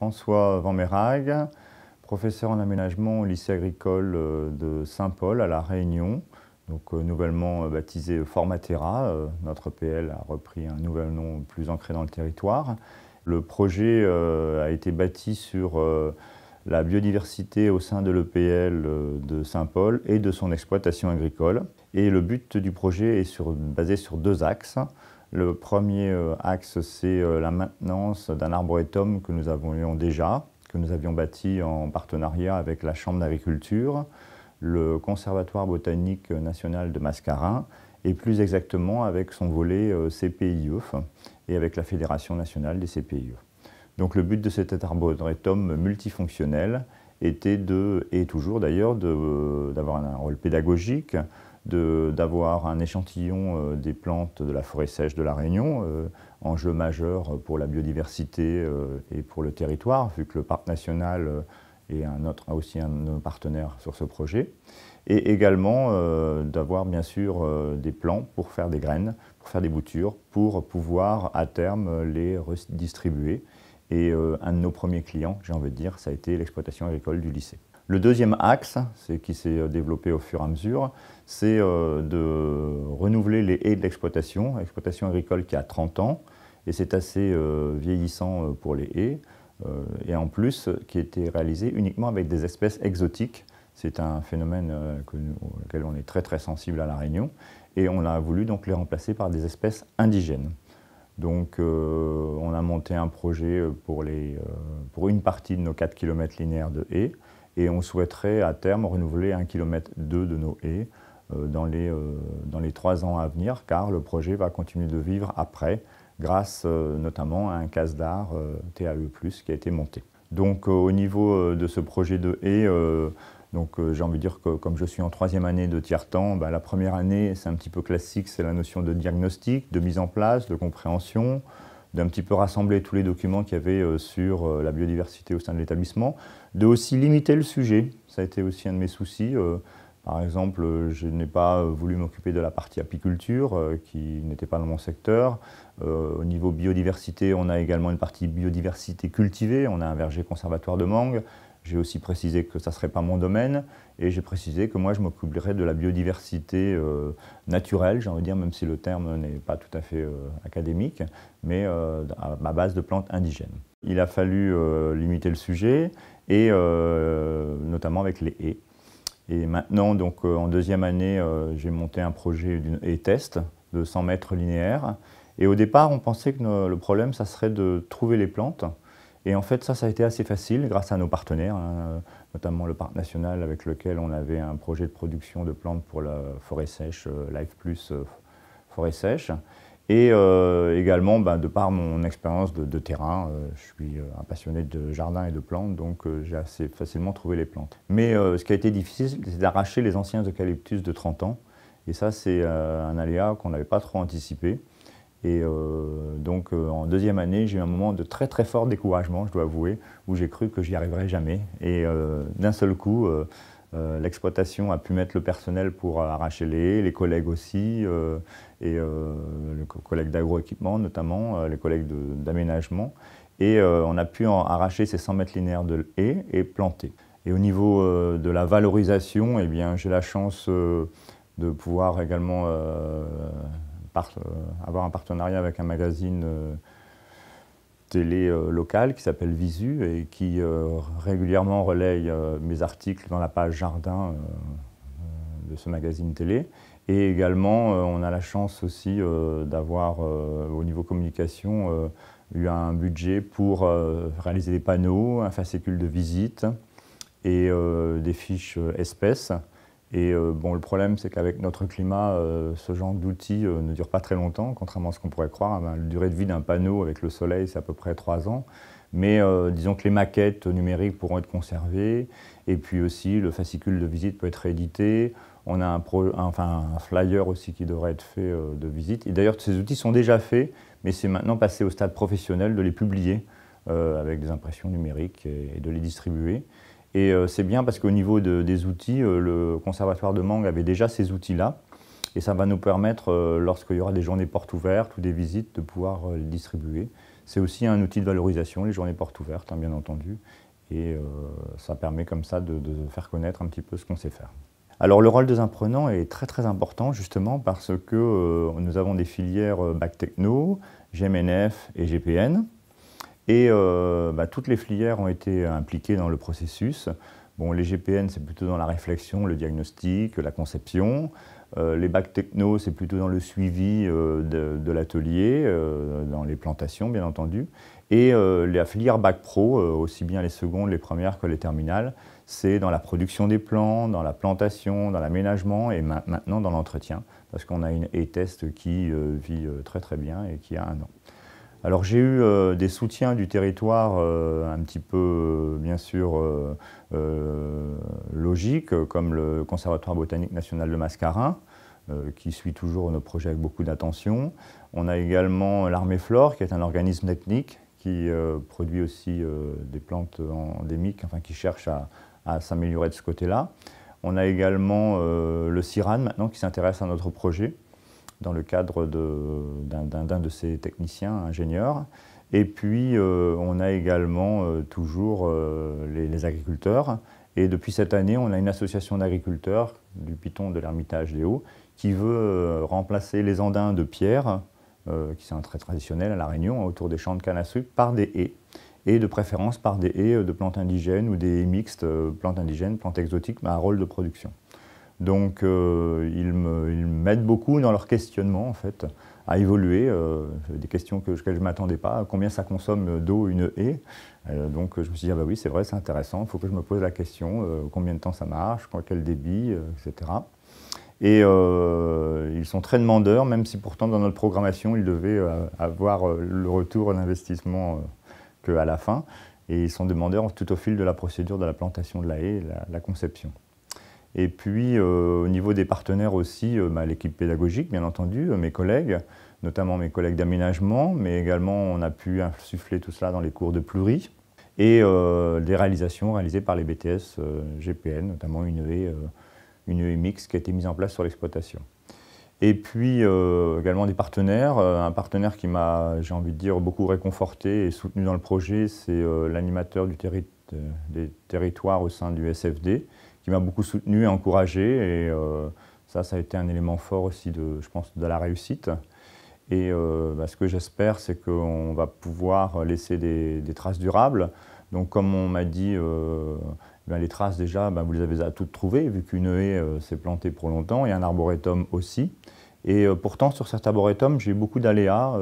François Van professeur en aménagement au lycée agricole euh, de Saint-Paul à La Réunion, donc euh, nouvellement euh, baptisé Formatera. Notre PL a repris un nouvel nom plus ancré dans le territoire. Le projet a été bâti sur la biodiversité au sein de l'EPL de Saint-Paul et de son exploitation agricole. Et le but du projet est basé sur deux axes. Le premier euh, axe, c'est euh, la maintenance d'un arboretum que nous avions déjà, que nous avions bâti en partenariat avec la Chambre d'agriculture, le Conservatoire botanique national de Mascarin, et plus exactement avec son volet euh, CPIEF et avec la Fédération nationale des CPIE. Donc le but de cet arboretum multifonctionnel était de, et toujours d'ailleurs, d'avoir un rôle pédagogique, d'avoir un échantillon euh, des plantes de la forêt sèche de la Réunion, euh, enjeu majeur pour la biodiversité euh, et pour le territoire, vu que le parc national est un autre, aussi un partenaire nos partenaires sur ce projet, et également d'avoir bien sûr des plants pour faire des graines, pour faire des boutures, pour pouvoir à terme les redistribuer. Et un de nos premiers clients, j'ai envie de dire, ça a été l'exploitation agricole du lycée. Le deuxième axe, qui s'est euh, développé au fur et à mesure, c'est euh, de renouveler les haies de l'exploitation, exploitation agricole qui a 30 ans, et c'est assez euh, vieillissant pour les haies, et en plus qui était réalisé uniquement avec des espèces exotiques. C'est un phénomène auquel on est très très sensible à La Réunion, et on a voulu donc les remplacer par des espèces indigènes. Donc on a monté un projet pour, les, pour, une partie de nos 4 km linéaires de haies et on souhaiterait à terme renouveler 1,2 km de nos haies euh, dans les, euh, dans les trois ans à venir, car le projet va continuer de vivre après, grâce euh, notamment à un casse d'art TAE, qui a été monté. Donc au niveau de ce projet de haies, donc j'ai envie de dire que comme je suis en troisième année de tiers-temps, bah, la première année, c'est un petit peu classique, c'est la notion de diagnostic, de mise en place, de compréhension d'un petit peu rassembler tous les documents qu'il y avait euh, sur euh, la biodiversité au sein de l'établissement, de aussi limiter le sujet. Ça a été aussi un de mes soucis. Euh, par exemple, je n'ai pas voulu m'occuper de la partie apiculture, qui n'était pas dans mon secteur. au niveau biodiversité, on a également une partie biodiversité cultivée. On a un verger conservatoire de mangue, j'ai aussi précisé que ça ne serait pas mon domaine et j'ai précisé que moi je m'occuperais de la biodiversité euh, naturelle, j'ai envie de dire, même si le terme n'est pas tout à fait euh, académique, mais euh, à, ma base de plantes indigènes. Il a fallu limiter le sujet et notamment avec les haies. Et maintenant, donc, en deuxième année, j'ai monté un projet d'une haie-test de 100 mètres linéaires. Et au départ, on pensait que le problème, ça serait de trouver les plantes. Et en fait, ça, ça a été assez facile grâce à nos partenaires, hein, notamment le parc national avec lequel on avait un projet de production de plantes pour la forêt sèche, euh, Life Plus euh, forêt sèche. Et euh, également, ben, de par mon expérience de, terrain, je suis un passionné de jardin et de plantes, donc j'ai assez facilement trouvé les plantes. Mais ce qui a été difficile, c'est d'arracher les anciens eucalyptus de 30 ans. Et ça, c'est un aléa qu'on n'avait pas trop anticipé. Et euh, donc euh, en deuxième année, j'ai eu un moment de très très fort découragement, je dois avouer, où j'ai cru que j'y arriverais jamais. Et euh, d'un seul coup, l'exploitation a pu mettre le personnel pour arracher les haies, les collègues aussi, et les collègues d'agroéquipement notamment, les collègues d'aménagement. Et on a pu arracher ces 100 mètres linéaires de haies et planter. Et au niveau de la valorisation, eh bien j'ai la chance de pouvoir également euh, avoir un partenariat avec un magazine euh, télé euh, local qui s'appelle Visu et qui régulièrement relaye mes articles dans la page jardin de ce magazine télé. Et également, on a la chance aussi d'avoir, au niveau communication, eu un budget pour réaliser des panneaux, un fascicule de visite et des fiches espèces. Et euh, bon, le problème, c'est qu'avec notre climat, euh, ce genre d'outils euh, ne dure pas très longtemps, contrairement à ce qu'on pourrait croire. Ah ben, la durée de vie d'un panneau avec le soleil, c'est à peu près trois ans. Mais disons que les maquettes numériques pourront être conservées, et puis aussi le fascicule de visite peut être réédité. On a un, flyer aussi qui devrait être fait de visite. Et d'ailleurs, ces outils sont déjà faits, mais c'est maintenant passé au stade professionnel de les publier avec des impressions numériques et de les distribuer. Et euh, c'est bien parce qu'au niveau des outils, euh, le Conservatoire de Mangue avait déjà ces outils-là. Et ça va nous permettre, euh, lorsqu'il y aura des journées portes ouvertes ou des visites, de pouvoir les distribuer. C'est aussi un outil de valorisation, les journées portes ouvertes, hein, bien entendu. Et ça permet comme ça de, faire connaître un petit peu ce qu'on sait faire. Alors le rôle des apprenants est très très important justement parce que nous avons des filières Bac Techno, GMNF et GPN. Et euh, bah, toutes les filières ont été impliquées dans le processus. Bon, les GPN, c'est plutôt dans la réflexion, le diagnostic, la conception. Euh, les bacs techno, c'est plutôt dans le suivi euh, de, l'atelier, dans les plantations, bien entendu. Et la filière bac pro, aussi bien les secondes, les premières que les terminales, c'est dans la production des plans, dans la plantation, dans l'aménagement et maintenant dans l'entretien, parce qu'on a une e-test qui vit très très bien et qui a un an. Alors j'ai eu euh, des soutiens du territoire euh, un petit peu, euh, bien sûr, logique, logiques, comme le Conservatoire botanique national de Mascarin, qui suit toujours nos projets avec beaucoup d'attention. On a également l'Armée Flore, qui est un organisme ethnique qui produit aussi des plantes endémiques, enfin qui cherche à, à s'améliorer de ce côté-là. On a également le CIRAN maintenant qui s'intéresse à notre projet dans le cadre d'un de, ces ses techniciens ingénieurs. Et puis, euh, on a également euh, toujours euh, les, agriculteurs. Et depuis cette année, on a une association d'agriculteurs du Piton de l'Ermitage des Hauts qui veut remplacer les andins de pierre, qui sont très traditionnel à La Réunion, hein, autour des champs de canne à sucre, par des haies. Et de préférence par des haies de plantes indigènes ou des haies mixtes, plantes indigènes, plantes exotiques, mais à rôle de production. Donc euh, ils m'aident beaucoup dans leur questionnement en fait, à évoluer. Euh, des questions que, je ne m'attendais pas. Combien ça consomme d'eau une haie euh, Donc je me suis dit, ah bah oui, c'est vrai, c'est intéressant, il faut que je me pose la question, combien de temps ça marche, quel débit, etc. Et ils sont très demandeurs, même si pourtant dans notre programmation, ils devaient avoir le retour d'investissement qu'à la fin. Et ils sont demandeurs tout au fil de la procédure de la plantation de la haie et la conception. Et puis euh, au niveau des partenaires aussi, euh, bah, l'équipe pédagogique bien entendu, euh, mes collègues, notamment mes collègues d'aménagement, mais également on a pu insuffler tout cela dans les cours de pluri et des réalisations réalisées par les BTS GPN, notamment une EMX e, e e qui a été mise en place sur l'exploitation. Et puis également des partenaires, un partenaire qui m'a, j'ai envie de dire, beaucoup réconforté et soutenu dans le projet, c'est l'animateur des territoires au sein du SFD, qui m'a beaucoup soutenu et encouragé. Et euh, ça, ça a été un élément fort aussi, de, je pense, de la réussite. Et euh, bah, ce que j'espère, c'est qu'on va pouvoir laisser des, traces durables. Donc comme on m'a dit, euh, ben, les traces déjà, ben, vous les avez à toutes trouvées, vu qu'une haie s'est plantée pour longtemps et un arboretum aussi. Et pourtant, sur cet arboretum, j'ai beaucoup d'aléas.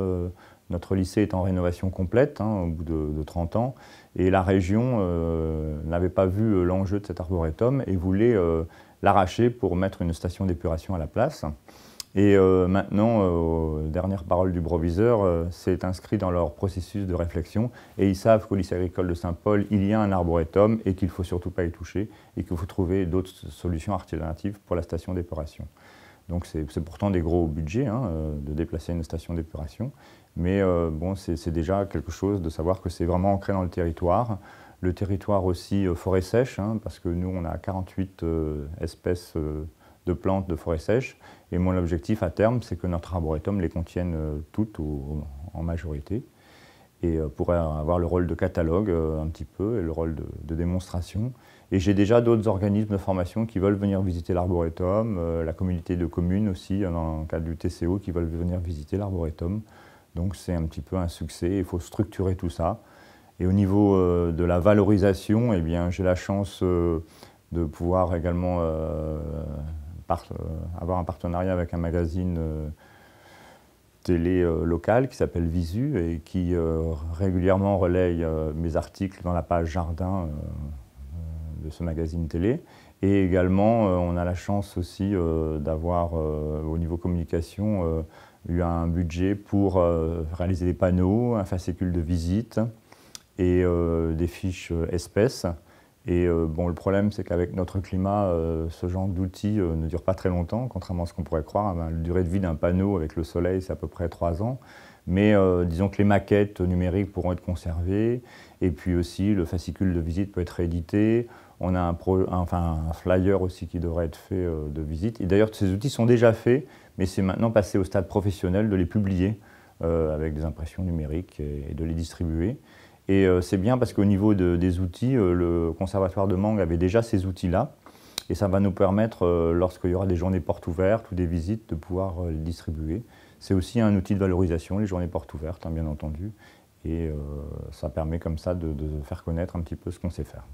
Notre lycée est en rénovation complète, hein, au bout de, 30 ans, et la région euh, n'avait pas vu euh, l'enjeu de cet arboretum et voulait euh, l'arracher pour mettre une station d'épuration à la place. Et maintenant, dernière parole du proviseur, c'est inscrit dans leur processus de réflexion et ils savent qu'au lycée agricole de Saint-Paul, il y a un arboretum et qu'il ne faut surtout pas y toucher et qu'il faut trouver d'autres solutions alternatives pour la station d'épuration. Donc c'est pourtant des gros budgets hein, euh, de déplacer une station d'épuration, mais euh, bon, c'est déjà quelque chose de savoir que c'est vraiment ancré dans le territoire. Le territoire aussi euh, forêt sèche, hein, parce que nous on a 48 espèces de plantes de forêt sèche, et mon objectif à terme c'est que notre arboretum les contienne toutes ou, en majorité et euh, pourrait avoir le rôle de catalogue euh, un petit peu et le rôle de, démonstration. Et j'ai déjà d'autres organismes de formation qui veulent venir visiter l'arboretum, euh, la communauté de communes aussi, dans le cadre du TCO, qui veulent venir visiter l'arboretum. Donc c'est un petit peu un succès, il faut structurer tout ça. Et au niveau de la valorisation, eh bien, j'ai la chance de pouvoir également avoir un partenariat avec un magazine télé euh, locale qui s'appelle Visu et qui euh, régulièrement relaye euh, mes articles dans la page jardin de ce magazine télé. Et également, on a la chance aussi d'avoir, au niveau communication, eu un budget pour réaliser des panneaux, un fascicule de visite et des fiches espèces. Et euh, bon, le problème, c'est qu'avec notre climat, euh, ce genre d'outils euh, ne dure pas très longtemps, contrairement à ce qu'on pourrait croire. Hein. Ben, la durée de vie d'un panneau avec le soleil, c'est à peu près trois ans. Mais disons que les maquettes numériques pourront être conservées, et puis aussi le fascicule de visite peut être réédité. On a un, flyer aussi qui devrait être fait de visite. Et d'ailleurs, ces outils sont déjà faits, mais c'est maintenant passé au stade professionnel de les publier avec des impressions numériques et de les distribuer. Et euh, c'est bien parce qu'au niveau des outils, euh, le Conservatoire de Mangue avait déjà ces outils-là. Et ça va nous permettre, euh, lorsqu'il y aura des journées portes ouvertes ou des visites, de pouvoir les distribuer. C'est aussi un outil de valorisation, les journées portes ouvertes, hein, bien entendu. Et ça permet comme ça de faire connaître un petit peu ce qu'on sait faire.